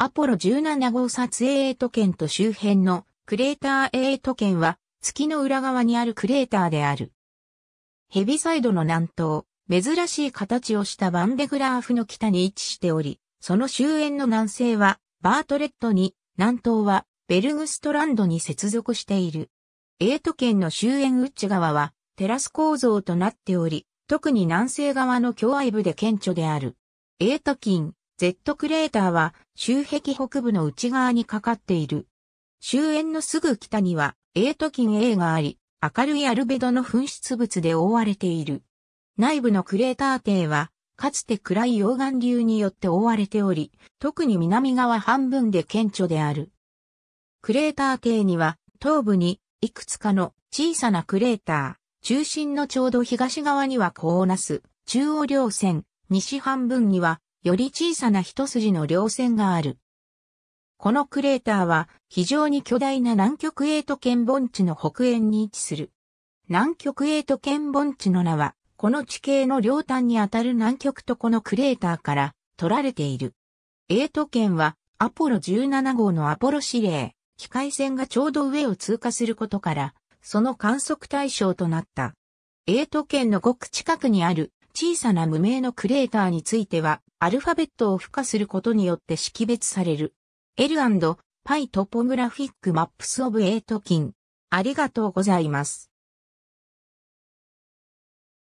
アポロ17号撮影エイト圏と周辺のクレーターエイト圏は月の裏側にあるクレーターである。ヘビサイドの南東、珍しい形をしたバンデグラーフの北に位置しており、その周辺の南西はバートレットに、南東はベルグストランドに接続している。エイト圏の周辺内側はテラス構造となっており、特に南西側の境外部で顕著である。エイト近、Z クレーターは周壁北部の内側にかかっている。周辺のすぐ北には A と金 A があり、明るいアルベドの噴出物で覆われている。内部のクレーター底は、かつて暗い溶岩流によって覆われており、特に南側半分で顕著である。クレーター底には、東部にいくつかの小さなクレーター、中心のちょうど東側にはコーナス、中央稜線、西半分にはより小さな一筋の稜線がある。このクレーターは非常に巨大な南極エイト県盆地の北縁に位置する。南極エイト県盆地の名は、この地形の両端にあたる南極とこのクレーターから取られている。エイト県はアポロ17号のアポロ指令、機械船がちょうど上を通過することから、その観測対象となった。エイト県のごく近くにある小さな無名のクレーターについては、アルファベットを付加することによって識別される。l p y Topographic Maps of 8金。ありがとうございます。